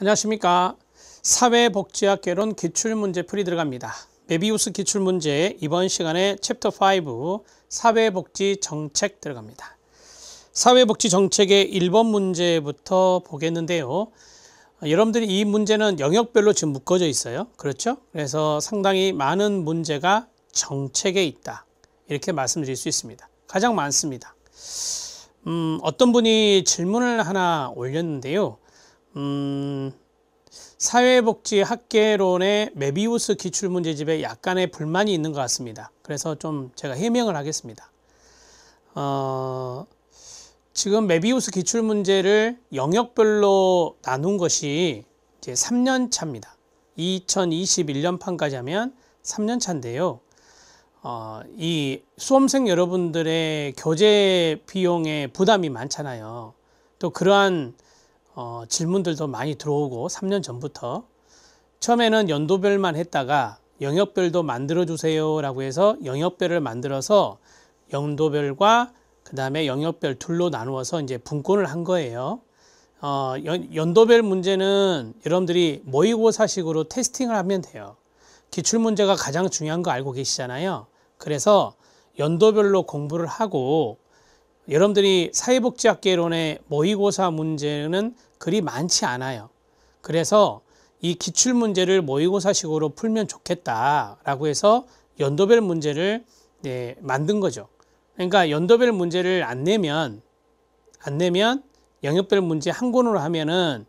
안녕하십니까 사회복지학개론 기출문제 풀이 들어갑니다 메비우스 기출문제 이번 시간에 챕터 5 사회복지 정책 들어갑니다 사회복지 정책의 1번 문제부터 보겠는데요 여러분들이 이 문제는 영역별로 지금 묶어져 있어요 그렇죠 그래서 상당히 많은 문제가 정책에 있다 이렇게 말씀드릴 수 있습니다 가장 많습니다 음, 어떤 분이 질문을 하나 올렸는데요 음, 사회복지학계론의 메비우스 기출문제집에 약간의 불만이 있는 것 같습니다. 그래서 좀 제가 해명을 하겠습니다. 어, 지금 메비우스 기출문제를 영역별로 나눈 것이 이제 3년 차입니다. 2021년 판까지 하면 3년 차인데요. 어, 이 수험생 여러분들의 교재 비용에 부담이 많잖아요. 또 그러한 어, 질문들도 많이 들어오고 3년 전부터 처음에는 연도별만 했다가 영역별도 만들어 주세요 라고 해서 영역별을 만들어서 연도별과 그 다음에 영역별 둘로 나누어서 이제 분권을 한 거예요 어, 연, 도별 문제는 여러분들이 모의고사식으로 테스팅을 하면 돼요 기출문제가 가장 중요한 거 알고 계시잖아요 그래서 연도별로 공부를 하고 여러분들이 사회복지학개론의 모의고사 문제는 그리 많지 않아요. 그래서 이 기출문제를 모의고사식으로 풀면 좋겠다라고 해서 연도별 문제를 네, 만든 거죠. 그러니까 연도별 문제를 안 내면 안 내면 영역별 문제 한 권으로 하면은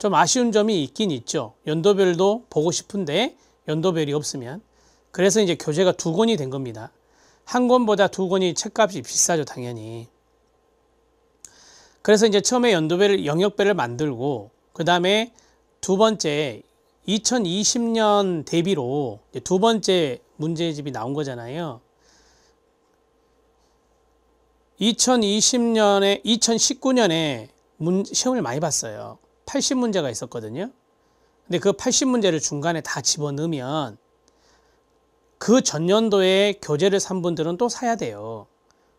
좀 아쉬운 점이 있긴 있죠. 연도별도 보고 싶은데 연도별이 없으면 그래서 이제 교재가 두 권이 된 겁니다. 한 권보다 두 권이 책값이 비싸죠 당연히. 그래서 이제 처음에 연도별영역별을 만들고 그 다음에 두 번째 2020년 대비로 두 번째 문제집이 나온 거잖아요. 2020년에 2019년에 문, 시험을 많이 봤어요. 80문제가 있었거든요. 근데 그 80문제를 중간에 다 집어넣으면 그 전년도에 교재를 산 분들은 또 사야 돼요.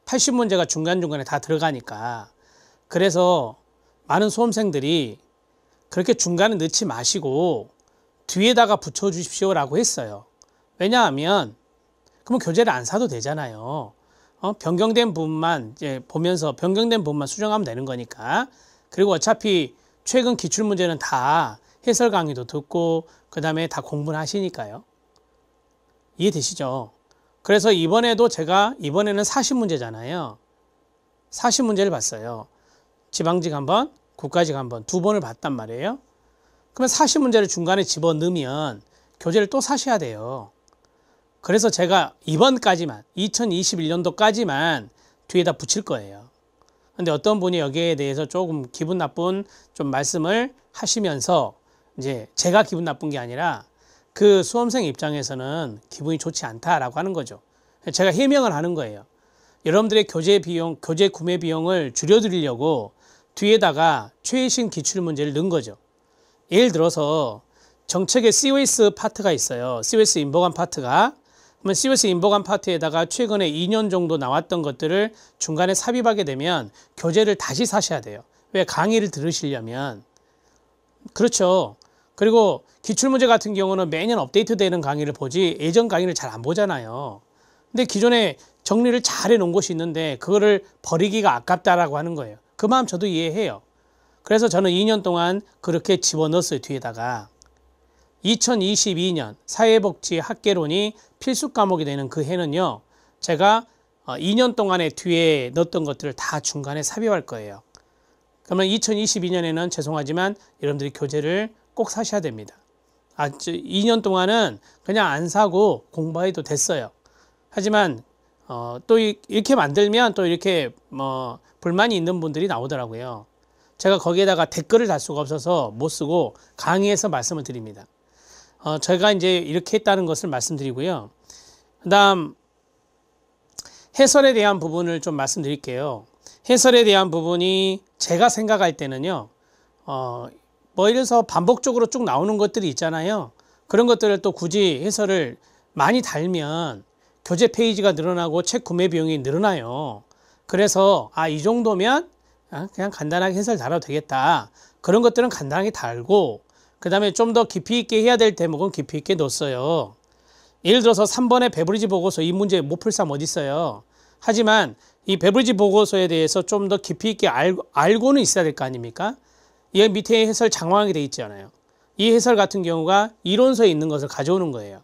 80문제가 중간중간에 다 들어가니까. 그래서 많은 수험생들이 그렇게 중간에 넣지 마시고 뒤에다가 붙여 주십시오 라고 했어요. 왜냐하면 그러면 교재를 안 사도 되잖아요. 어? 변경된 부분만 이제 보면서 변경된 부분만 수정하면 되는 거니까. 그리고 어차피 최근 기출문제는 다 해설 강의도 듣고 그 다음에 다 공부를 하시니까요. 이해되시죠? 그래서 이번에도 제가 이번에는 4 0 문제잖아요. 4 0 문제를 봤어요. 지방직 한 번, 국가직 한 번, 두 번을 봤단 말이에요. 그러면 사시 문제를 중간에 집어넣으면 교재를 또 사셔야 돼요. 그래서 제가 이번까지만 2021년도까지만 뒤에다 붙일 거예요. 근데 어떤 분이 여기에 대해서 조금 기분 나쁜 좀 말씀을 하시면서 이제 제가 기분 나쁜 게 아니라 그 수험생 입장에서는 기분이 좋지 않다라고 하는 거죠. 제가 해명을 하는 거예요. 여러분들의 교재 비용, 교재 구매 비용을 줄여드리려고 뒤에다가 최신 기출 문제를 넣은 거죠. 예를 들어서 정책의 COS 파트가 있어요. COS 인보관 파트가. 그러면 COS 인버간 파트에다가 최근에 2년 정도 나왔던 것들을 중간에 삽입하게 되면 교재를 다시 사셔야 돼요. 왜 강의를 들으시려면. 그렇죠. 그리고 기출문제 같은 경우는 매년 업데이트되는 강의를 보지 예전 강의를 잘 안 보잖아요. 근데 기존에 정리를 잘 해놓은 곳이 있는데 그거를 버리기가 아깝다라고 하는 거예요. 그 마음 저도 이해해요. 그래서 저는 2년 동안 그렇게 집어넣었어요, 뒤에다가. 2022년 사회복지 학계론이 필수 과목이 되는 그 해는요. 제가 2년 어, 동안에 뒤에 넣었던 것들을 다 중간에 삽입할 거예요. 그러면 2022년에는 죄송하지만 여러분들이 교재를 꼭 사셔야 됩니다. 아, 2년 동안은 그냥 안 사고 공부해도 됐어요. 하지만 어, 또 이렇게 만들면 또 이렇게 뭐 불만이 있는 분들이 나오더라고요. 제가 거기에다가 댓글을 달 수가 없어서 못 쓰고 강의에서 말씀을 드립니다. 어, 제가 이제 이렇게 했다는 것을 말씀드리고요. 그 다음, 해설에 대한 부분을 좀 말씀드릴게요. 해설에 대한 부분이 제가 생각할 때는요, 어, 뭐 이래서 반복적으로 쭉 나오는 것들이 있잖아요. 그런 것들을 또 굳이 해설을 많이 달면 교재 페이지가 늘어나고 책 구매 비용이 늘어나요. 그래서 아 이 정도면 아, 그냥 간단하게 해설 달아도 되겠다. 그런 것들은 간단하게 달고 그 다음에 좀 더 깊이 있게 해야 될 대목은 깊이 있게 뒀어요 예를 들어서 3번의 베브리지 보고서 이 문제 못 풀 사람 어디 있어요. 하지만 이 베브리지 보고서에 대해서 좀 더 깊이 있게 알, 고는 있어야 될 거 아닙니까? 이 밑에 해설 장황하게 돼 있잖아요. 이 해설 같은 경우가 이론서에 있는 것을 가져오는 거예요.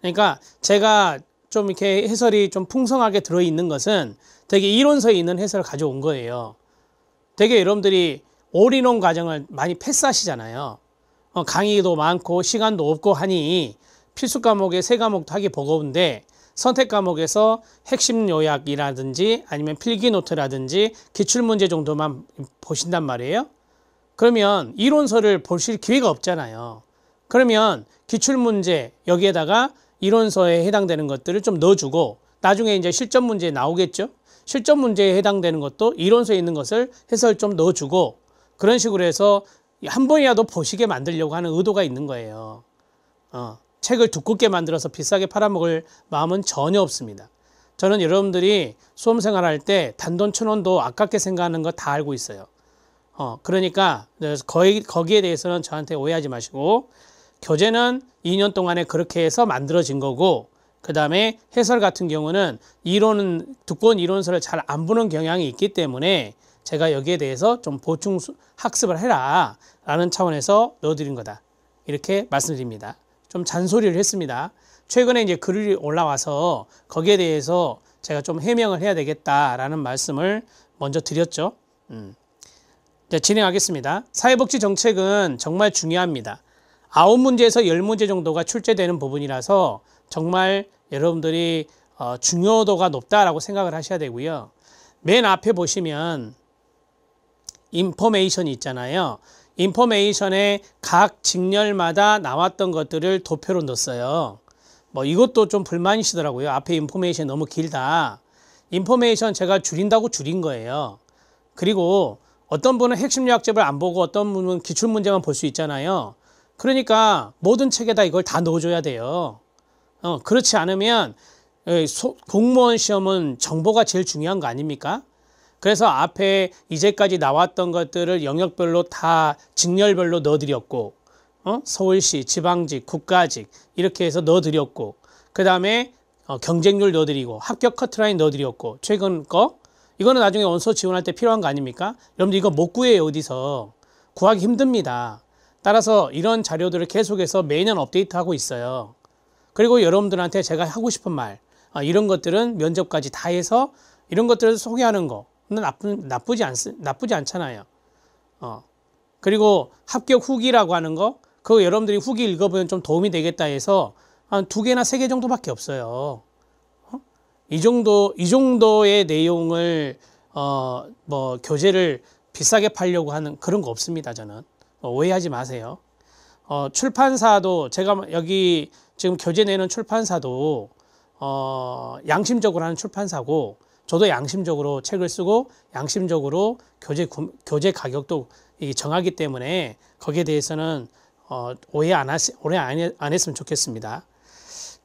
그러니까 제가 좀 이렇게 해설이 좀 풍성하게 들어있는 것은 되게 이론서에 있는 해설을 가져온 거예요. 되게 여러분들이 올인원 과정을 많이 패스하시잖아요. 어, 강의도 많고 시간도 없고 하니 필수 과목에세 과목도 하기 버거운데 선택 과목에서 핵심 요약이라든지 아니면 필기 노트라든지 기출 문제 정도만 보신단 말이에요. 그러면 이론서를 보실 기회가 없잖아요. 그러면 기출 문제 여기에다가 이론서에 해당되는 것들을 좀 넣어주고 나중에 이제 실전 문제에 나오겠죠. 실전 문제에 해당되는 것도 이론서에 있는 것을 해설 좀 넣어주고 그런 식으로 해서 한 번이라도 보시게 만들려고 하는 의도가 있는 거예요. 어, 책을 두껍게 만들어서 비싸게 팔아먹을 마음은 전혀 없습니다. 저는 여러분들이 수험 생활할 때 단돈 천 원도 아깝게 생각하는 거 다 알고 있어요. 어, 그러니까 네, 거의 거기에 대해서는 저한테 오해하지 마시고 교재는 2년 동안에 그렇게 해서 만들어진 거고 그 다음에 해설 같은 경우는 이론은 두꺼운 이론서를 잘 안 보는 경향이 있기 때문에 제가 여기에 대해서 좀 보충 학습을 해라 라는 차원에서 넣어드린 거다 이렇게 말씀드립니다 좀 잔소리를 했습니다 최근에 이제 글이 올라와서 거기에 대해서 제가 좀 해명을 해야 되겠다라는 말씀을 먼저 드렸죠 음. 자, 네, 진행하겠습니다 사회복지 정책은 정말 중요합니다 아홉 문제에서 열 문제 정도가 출제되는 부분이라서 정말 여러분들이 어, 중요도가 높다라고 생각을 하셔야 되고요. 맨 앞에 보시면 인포메이션이 있잖아요. 인포메이션에 각 직렬마다 나왔던 것들을 도표로 넣었어요. 뭐 이것도 좀 불만이시더라고요. 앞에 인포메이션 너무 길다. 인포메이션 제가 줄인다고 줄인 거예요. 그리고 어떤 분은 핵심 요약집을 안 보고 어떤 분은 기출문제만 볼 수 있잖아요. 그러니까 모든 책에다 이걸 다 넣어줘야 돼요. 어, 그렇지 않으면 공무원 시험은 정보가 제일 중요한 거 아닙니까? 그래서 앞에 이제까지 나왔던 것들을 영역별로 다 직렬별로 넣어드렸고 어? 서울시, 지방직, 국가직 이렇게 해서 넣어드렸고 그 다음에 어, 경쟁률 넣어드리고 합격 커트라인 넣어드렸고 최근 거 이거는 나중에 원서 지원할 때 필요한 거 아닙니까? 여러분들 이거 못 구해요 어디서 구하기 힘듭니다. 따라서 이런 자료들을 계속해서 매년 업데이트하고 있어요. 그리고 여러분들한테 제가 하고 싶은 말, 아, 이런 것들은 면접까지 다 해서 이런 것들을 소개하는 거 나쁘, 나쁘지, 않, 나쁘지 않잖아요. 어. 그리고 합격 후기라고 하는 거, 그거 여러분들이 후기 읽어보면 좀 도움이 되겠다 해서 한 두 개나 세 개 정도밖에 없어요. 어? 이 정도, 이 정도의 내용을, 어, 뭐, 교재를 비싸게 팔려고 하는 그런 거 없습니다, 저는. 어, 오해하지 마세요. 어, 출판사도 제가 뭐 여기 지금 교재 내는 출판사도 어, 양심적으로 하는 출판사고 저도 양심적으로 책을 쓰고 양심적으로 교재 교재 가격도 정하기 때문에 거기에 대해서는 어, 오해 안 하시 오해 안, 안 했으면 좋겠습니다.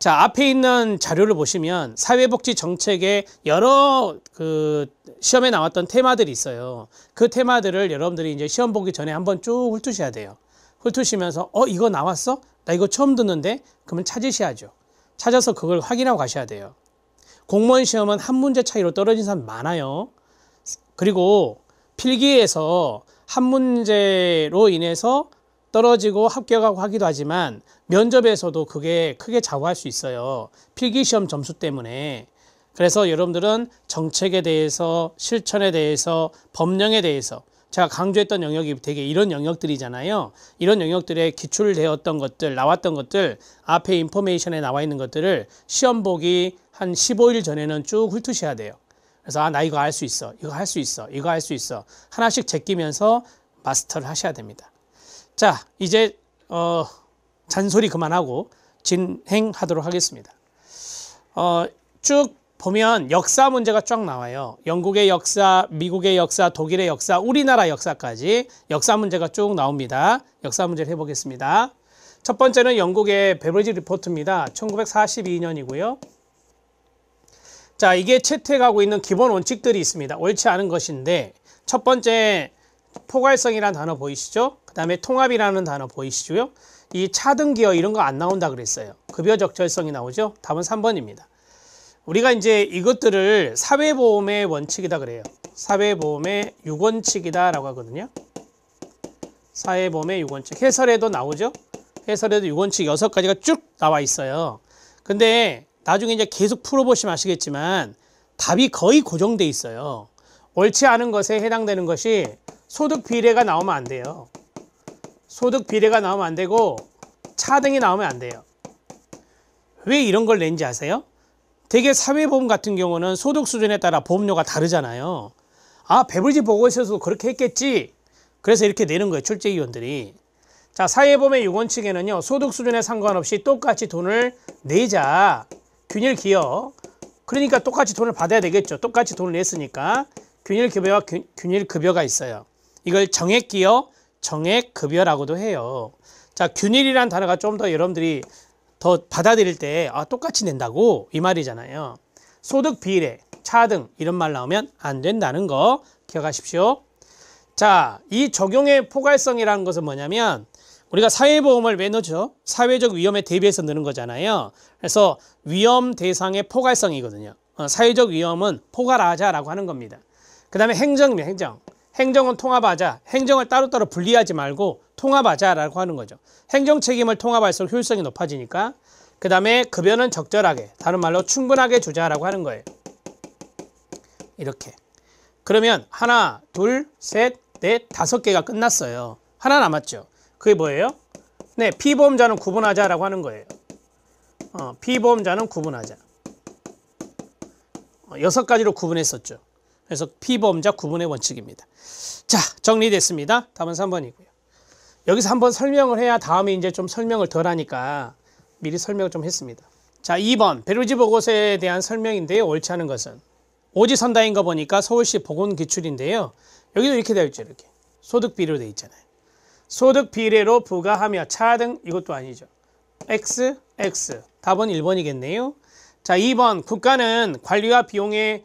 자, 앞에 있는 자료를 보시면 사회복지 정책에 여러 그 시험에 나왔던 테마들이 있어요. 그 테마들을 여러분들이 이제 시험 보기 전에 한번 쭉 훑으셔야 돼요. 훑으시면서 어, 이거 나왔어? 나 이거 처음 듣는데? 그러면 찾으셔야죠. 찾아서 그걸 확인하고 가셔야 돼요. 공무원 시험은 한 문제 차이로 떨어진 사람 많아요. 그리고 필기에서 한 문제로 인해서 떨어지고 합격하고 하기도 하지만 면접에서도 그게 크게 좌우할 수 있어요. 필기시험 점수 때문에. 그래서 여러분들은 정책에 대해서 실천에 대해서 법령에 대해서 제가 강조했던 영역이 되게 이런 영역들이잖아요. 이런 영역들에 기출되었던 것들, 나왔던 것들, 앞에 인포메이션에 나와 있는 것들을 시험 보기 한 15일 전에는 쭉 훑으셔야 돼요. 그래서 아, 나 이거 알 수 있어. 이거 할 수 있어. 이거 할 수 있어. 하나씩 제끼면서 마스터를 하셔야 됩니다. 자, 이제 어, 잔소리 그만하고 진행하도록 하겠습니다. 어, 쭉 보면 역사 문제가 쫙 나와요. 영국의 역사, 미국의 역사, 독일의 역사, 우리나라 역사까지 역사 문제가 쭉 나옵니다. 역사 문제를 해보겠습니다. 첫 번째는 영국의 베버리지 리포트입니다. 1942년이고요. 자, 이게 채택하고 있는 기본 원칙들이 있습니다. 옳지 않은 것인데 첫 번째 포괄성이라는 단어 보이시죠? 그 다음에 통합이라는 단어 보이시죠? 이 차등 기여 이런 거 안 나온다 그랬어요. 급여 적절성이 나오죠? 답은 3번입니다. 우리가 이제 이것들을 사회보험의 원칙이다 그래요. 사회보험의 유원칙이다라고 하거든요. 사회보험의 유원칙 해설에도 나오죠? 해설에도 유원칙 6가지가 쭉 나와 있어요. 근데 나중에 이제 계속 풀어보시면 아시겠지만 답이 거의 고정돼 있어요. 옳지 않은 것에 해당되는 것이 소득 비례가 나오면 안 돼요. 소득 비례가 나오면 안 되고 차등이 나오면 안 돼요. 왜 이런 걸 낸지 아세요? 대개 사회보험 같은 경우는 소득 수준에 따라 보험료가 다르잖아요. 아 배불지 보고있어서 그렇게 했겠지. 그래서 이렇게 내는 거예요. 출제위원들이. 자 사회보험의 요건 측에는요 소득 수준에 상관없이 똑같이 돈을 내자. 균일 기여. 그러니까 똑같이 돈을 받아야 되겠죠. 똑같이 돈을 냈으니까 균일 급여와 균, 일 급여가 있어요. 이걸 정액 기여, 정액 급여라고도 해요. 자, 균일이란 단어가 좀 더 여러분들이 더 받아들일 때 아, 똑같이 낸다고 이 말이잖아요. 소득 비례, 차등 이런 말 나오면 안 된다는 거 기억하십시오. 자, 이 적용의 포괄성이라는 것은 뭐냐면 우리가 사회보험을 왜 넣죠? 사회적 위험에 대비해서 넣는 거잖아요. 그래서 위험 대상의 포괄성이거든요. 어, 사회적 위험은 포괄하자라고 하는 겁니다. 그 다음에 행정입니다. 행정. 행정은 통합하자, 행정을 따로따로 분리하지 말고 통합하자라고 하는 거죠. 행정 책임을 통합할수록 효율성이 높아지니까 그 다음에 급여는 적절하게, 다른 말로 충분하게 주자라고 하는 거예요. 이렇게. 그러면 하나, 둘, 셋, 넷, 다섯 개가 끝났어요. 하나 남았죠. 그게 뭐예요? 네, 피보험자는 구분하자라고 하는 거예요. 어, 피보험자는 구분하자. 어, 여섯 가지로 구분했었죠. 그래서 피보험자 구분의 원칙입니다. 자, 정리됐습니다. 답은 3번이고요. 여기서 한번 설명을 해야 다음에 이제 좀 설명을 덜 하니까 미리 설명을 좀 했습니다. 자, 2번 베르지 보고서에 대한 설명인데요. 옳지 않은 것은 오지선다인 거 보니까 서울시 보건기출인데요. 여기도 이렇게 되어 있죠. 이렇게. 소득비례로 되어 있잖아요. 소득비례로 부과하며 차등 이것도 아니죠. X, X. 답은 1번이겠네요. 자, 2번 국가는 관리와 비용의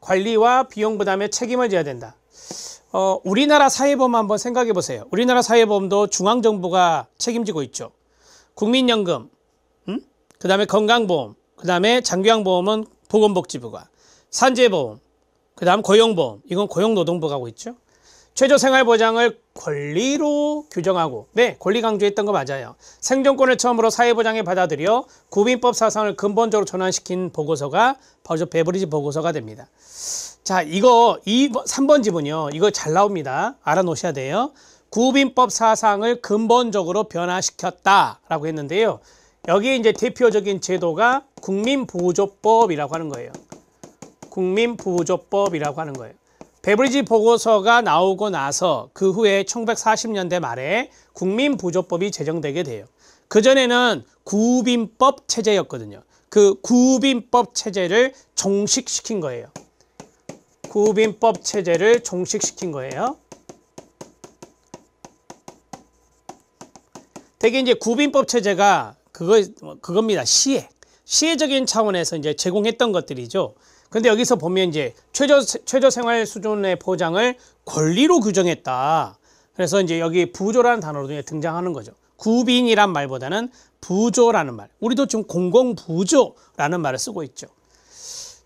관리와 비용 부담의 책임을 져야 된다. 어, 우리나라 사회보험 한번 생각해 보세요. 우리나라 사회보험도 중앙정부가 책임지고 있죠. 국민연금, 음? 그 다음에 건강보험, 그 다음에 장기양보험은 보건복지부가, 산재보험, 그 다음 고용보험, 이건 고용노동부가 하고 있죠. 최저생활보장을 권리로 규정하고 네 권리 강조했던 거 맞아요 생존권을 처음으로 사회보장에 받아들여 구민법 사상을 근본적으로 전환시킨 보고서가 버저 베브리지 보고서가 됩니다 자 이거 이 3번 지문이요 이거 잘 나옵니다 알아놓으셔야 돼요 구민법 사상을 근본적으로 변화시켰다라고 했는데요 여기에 이제 대표적인 제도가 국민보조법이라고 하는 거예요 국민보조법이라고 하는 거예요 베브리지 보고서가 나오고 나서 그 후에 1940년대 말에 국민부조법이 제정되게 돼요. 그전에는 구빈법 체제였거든요. 그 구빈법 체제를 종식시킨 거예요. 구빈법 체제를 종식시킨 거예요. 대개 이제 구빈법 체제가 그거 그겁니다. 시혜. 시혜적인 차원에서 이제 제공했던 것들이죠. 근데 여기서 보면 이제 최저 최저 생활 수준의 보장을 권리로 규정했다. 그래서 이제 여기 부조라는 단어로 등장하는 거죠. 구빈이란 말보다는 부조라는 말. 우리도 지금 공공부조라는 말을 쓰고 있죠.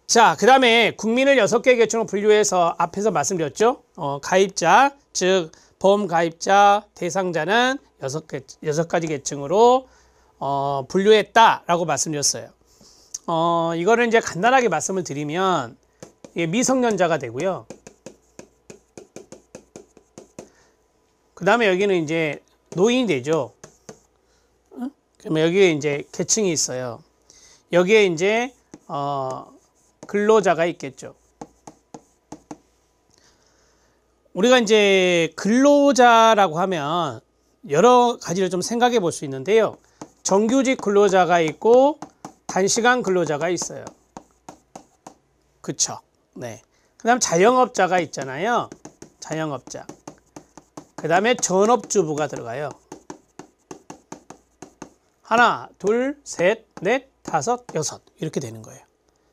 자, 그 다음에 국민을 여섯 개 계층으로 분류해서 앞에서 말씀드렸죠. 어, 가입자, 즉 보험가입자 대상자는 여섯 개 여섯 가지 계층으로 어, 분류했다라고 말씀드렸어요. 어, 이거를 이제 간단하게 말씀을 드리면 예, 미성년자가 되고요. 그 다음에 여기는 이제 노인이 되죠. 어? 그러면 여기에 이제 계층이 있어요. 여기에 이제 어, 근로자가 있겠죠. 우리가 이제 근로자라고 하면 여러 가지를 좀 생각해 볼 수 있는데요. 정규직 근로자가 있고 단시간 근로자가 있어요. 그쵸? 네. 그 다음 자영업자가 있잖아요. 자영업자. 그 다음에 전업주부가 들어가요. 하나, 둘, 셋, 넷, 다섯, 여섯 이렇게 되는 거예요.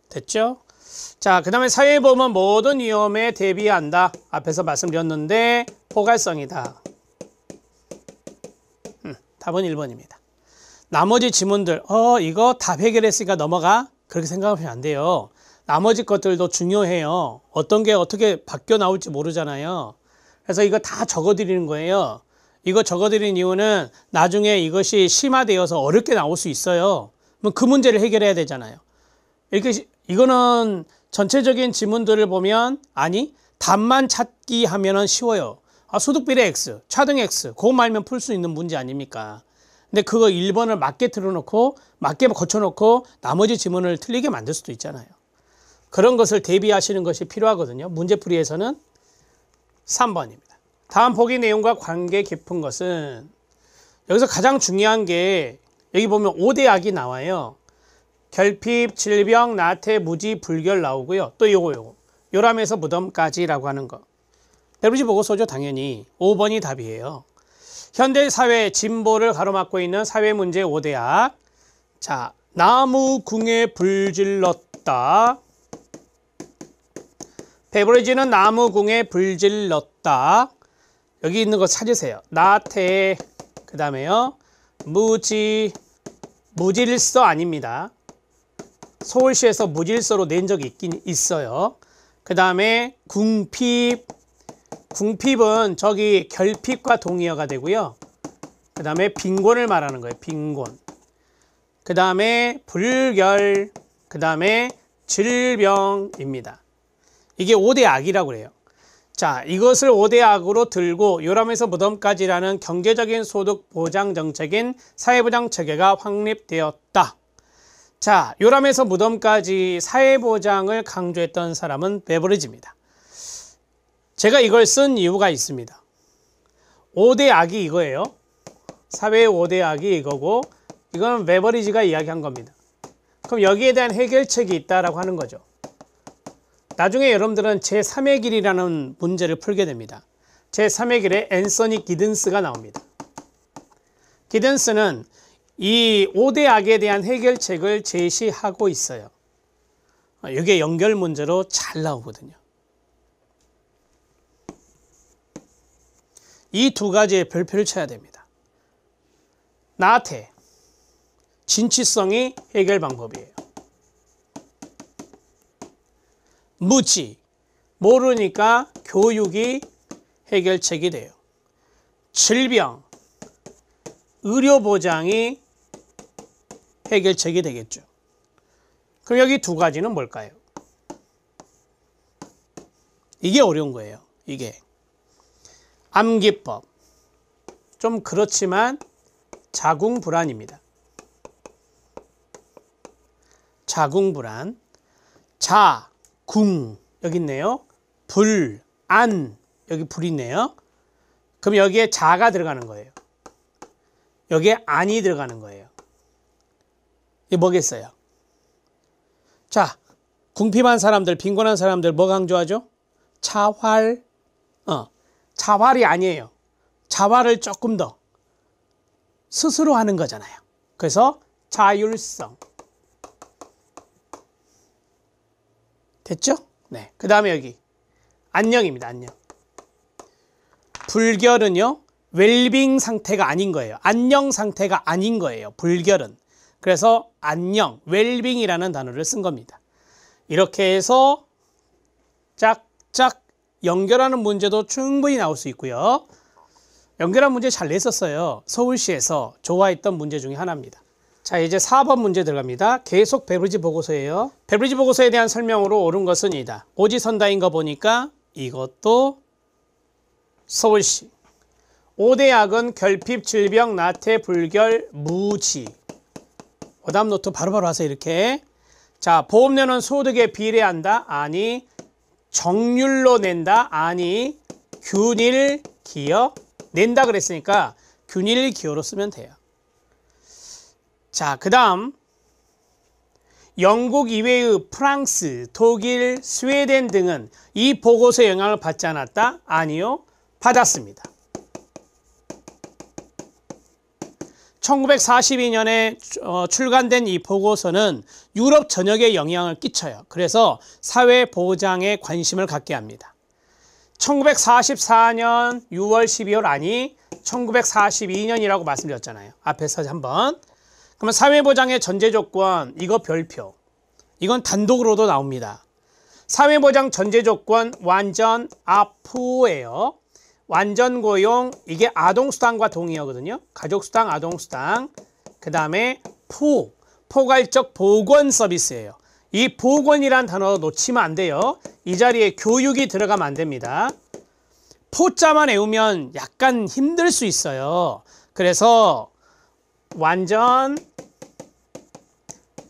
됐죠? 자, 그 다음에 사회보험은 모든 위험에 대비한다. 앞에서 말씀드렸는데 포괄성이다. 음, 답은 1번입니다. 나머지 지문들 어 이거 다 해결했으니까 넘어가 그렇게 생각하면 안 돼요. 나머지 것들도 중요해요. 어떤 게 어떻게 바뀌어 나올지 모르잖아요. 그래서 이거 다 적어드리는 거예요. 이거 적어드린 이유는 나중에 이것이 심화되어서 어렵게 나올 수 있어요. 그럼 그 문제를 해결해야 되잖아요. 이렇게 이거는 전체적인 지문들을 보면 아니 답만 찾기 하면은 쉬워요. 아, 소득비례 x, 차등 x, 그것말면풀 수 있는 문제 아닙니까? 근데 그거 1번을 맞게 틀어놓고 맞게 거쳐놓고 나머지 지문을 틀리게 만들 수도 있잖아요. 그런 것을 대비하시는 것이 필요하거든요. 문제풀이에서는 3번입니다. 다음 보기 내용과 관계 깊은 것은 여기서 가장 중요한 게 여기 보면 5대 약이 나와요. 결핍, 질병, 나태, 무지, 불결 나오고요. 또 요거 요거. 요람에서 무덤까지라고 하는 거. 대부지 보고서죠 당연히. 5번이 답이에요. 현대 사회 의 진보를 가로막고 있는 사회 문제 5대학. 자, 나무궁에 불질렀다. 베브리지는 나무궁에 불질렀다. 여기 있는 거 찾으세요. 나태, 그 다음에요. 무지, 무질서 아닙니다. 서울시에서 무질서로 낸 적이 있긴 있어요. 그 다음에 궁핍, 궁핍은 저기 결핍과 동의어가 되고요. 그 다음에 빈곤을 말하는 거예요. 빈곤. 그 다음에 불결, 그 다음에 질병입니다. 이게 오대 악이라고 그래요. 자, 이것을 오대 악으로 들고 요람에서 무덤까지라는 경제적인 소득 보장 정책인 사회보장 체계가 확립되었다. 자, 요람에서 무덤까지 사회보장을 강조했던 사람은 베버리지입니다. 제가 이걸 쓴 이유가 있습니다. 5대 악이 이거예요. 사회의 5대 악이 이거고 이건 베버리지가 이야기한 겁니다. 그럼 여기에 대한 해결책이 있다라 하는 거죠. 나중에 여러분들은 제3의 길이라는 문제를 풀게 됩니다. 제3의 길에 앤서니 기든스가 나옵니다. 기든스는 이 5대 악에 대한 해결책을 제시하고 있어요. 이게 연결 문제로 잘 나오거든요. 이두 가지의 별표를 쳐야 됩니다. 나태, 진취성이 해결 방법이에요. 무지, 모르니까 교육이 해결책이 돼요. 질병, 의료보장이 해결책이 되겠죠. 그럼 여기 두 가지는 뭘까요? 이게 어려운 거예요. 이게. 암기법. 좀 그렇지만 자궁불안입니다. 자궁불안. 자, 궁. 여기 있네요. 불, 안. 여기 불이 있네요. 그럼 여기에 자가 들어가는 거예요. 여기에 안이 들어가는 거예요. 이게 뭐겠어요? 자, 궁핍한 사람들, 빈곤한 사람들 뭐 강조하죠? 차활, 어, 자활이 아니에요. 자활을 조금 더 스스로 하는 거잖아요. 그래서 자율성. 됐죠? 네. 그 다음에 여기. 안녕입니다. 안녕. 불결은요. 웰빙 상태가 아닌 거예요. 안녕 상태가 아닌 거예요. 불결은. 그래서 안녕, 웰빙이라는 단어를 쓴 겁니다. 이렇게 해서 짝짝 연결하는 문제도 충분히 나올 수 있고요. 연결한 문제 잘 냈었어요. 서울시에서 좋아했던 문제 중에 하나입니다. 자 이제 4번 문제 들어갑니다. 계속 베브리지 보고서예요. 베브리지 보고서에 대한 설명으로 옳은 것은 이다. 오지선다인 거 보니까 이것도 서울시 5대 약은 결핍, 질병, 나태, 불결, 무지 오답 노트 바로바로 바로 하세요 이렇게 자 보험료는 소득에 비례한다? 아니 정률로 낸다? 아니 균일 기어 낸다 그랬으니까 균일 기어로 쓰면 돼요. 자, 그 다음 영국 이외의 프랑스, 독일, 스웨덴 등은 이보고서 영향을 받지 않았다? 아니요, 받았습니다. 1942년에 어, 출간된 이 보고서는 유럽 전역에 영향을 끼쳐요. 그래서 사회 보장에 관심을 갖게 합니다. 1944년 6월 12월 아니 1942년이라고 말씀드렸잖아요. 앞에서 한번. 그러면 사회보장의 전제조건 이거 별표. 이건 단독으로도 나옵니다. 사회보장 전제조건 완전 아프예요. 완전 고용 이게 아동수당과 동의어거든요. 가족수당, 아동수당. 그 다음에 포, 포괄적 보건 서비스예요. 이 보건이란 단어 놓치면 안 돼요. 이 자리에 교육이 들어가면 안 됩니다. 포자만 외우면 약간 힘들 수 있어요. 그래서 완전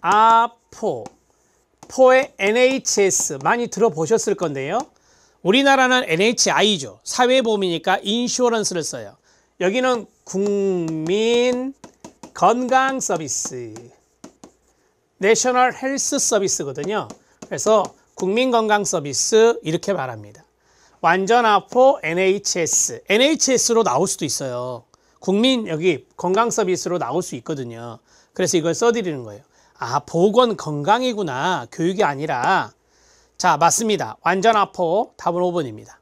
아포 포의 NHS 많이 들어보셨을 건데요. 우리나라는 NHI죠. 사회보험이니까 인슈어런스를 써요. 여기는 국민 건강 서비스, 내셔널 헬스 서비스거든요. 그래서 국민 건강 서비스 이렇게 말합니다. 완전 아포 NHS, NHS로 나올 수도 있어요. 국민 여기 건강 서비스로 나올 수 있거든요. 그래서 이걸 써드리는 거예요. 아, 보건 건강이구나. 교육이 아니라 자, 맞습니다. 완전 아포 답은 5번입니다.